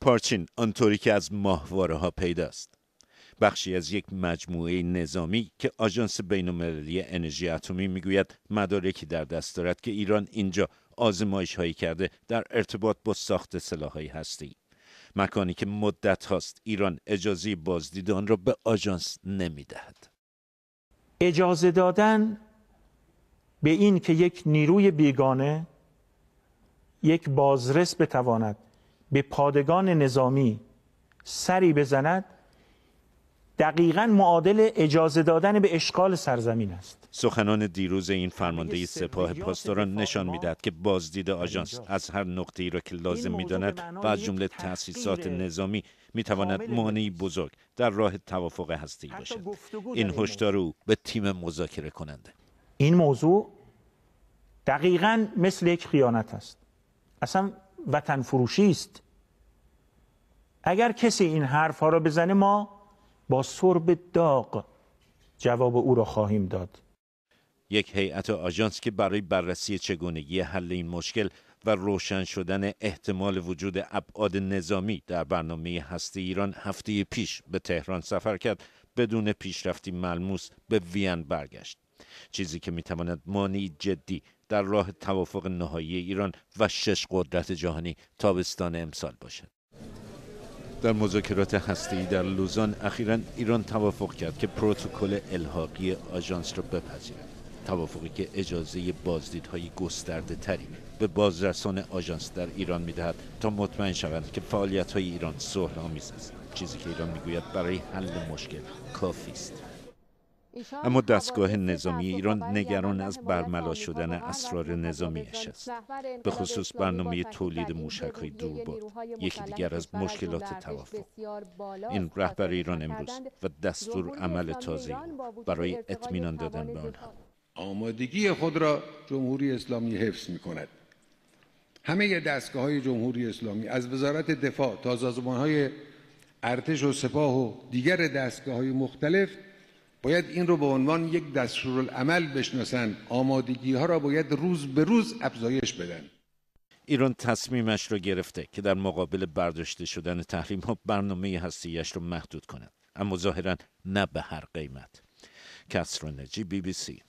پارچین آنطوری که از ماهواره ها پیداست بخشی از یک مجموعه نظامی که آژانس بین‌المللی انرژی اتمی میگوید مدارکی در دست دارد که ایران اینجا آزمایش هایی کرده در ارتباط با ساخت سلاحهای هستی مکانی که مدت هاست ایران اجازه بازدید آن را به آژانس نمیدهد اجازه دادن به این که یک نیروی بیگانه یک بازرس بتواند به پادگان نظامی سری بزند دقیقا معادل اجازه دادن به اشغال سرزمین است سخنان دیروز این فرمانده سپاه پاسداران نشان میدهد که بازدید آژانس از هر نقطه ای را که لازم میداند و از جمله تأسیسات نظامی میتواند مانعی بزرگ در راه توافق هستی باشد این هشدار او به تیم مذاکره کننده این موضوع دقیقا مثل یک خیانت است اصلا وطن فروشی است اگر کسی این حرف ها را بزنه ما با سرب داغ جواب او را خواهیم داد یک هیئت آژانس که برای بررسی چگونگی حل این مشکل و روشن شدن احتمال وجود ابعاد نظامی در برنامه هسته ایران هفته پیش به تهران سفر کرد بدون پیشرفتی ملموس به وین برگشت چیزی که میتواند مانی جدی در راه توافق نهایی ایران و شش قدرت جهانی تابستان امسال باشد در مذاکرات هسته‌ای در لوزان اخیرا ایران توافق کرد که پروتکل الحاقی آژانس را بپذیرد توافقی که اجازه بازدیدهای گسترده تری به بازرسان آژانس در ایران میدهد تا مطمئن شوند که فعالیت های ایران صلح آمیز است چیزی که ایران میگوید برای حل مشکل کافی است اما دستگاه نظامی ایران نگران از برملا شدن اسرار نظامیش است به خصوص برنامه تولید موشک های دورباد یکی دیگر از مشکلات توافق این رهبر ایران امروز و دستور عمل تازه برای اطمینان دادن به آنها آمادگی خود را جمهوری اسلامی حفظ می کند همه دستگاه های جمهوری اسلامی از وزارت دفاع تا سازمان های ارتش و سپاه و دیگر دستگاه های مختلف باید این رو به عنوان یک دستورالعمل بشناسند آمادگی ها را باید روز به روز افزایش بدن ایران تصمیمش را گرفته که در مقابل برداشته شدن تحریم ها برنامه هستیش را محدود کند اما ظاهرا نه به هر قیمت کسر نجی بی بی سی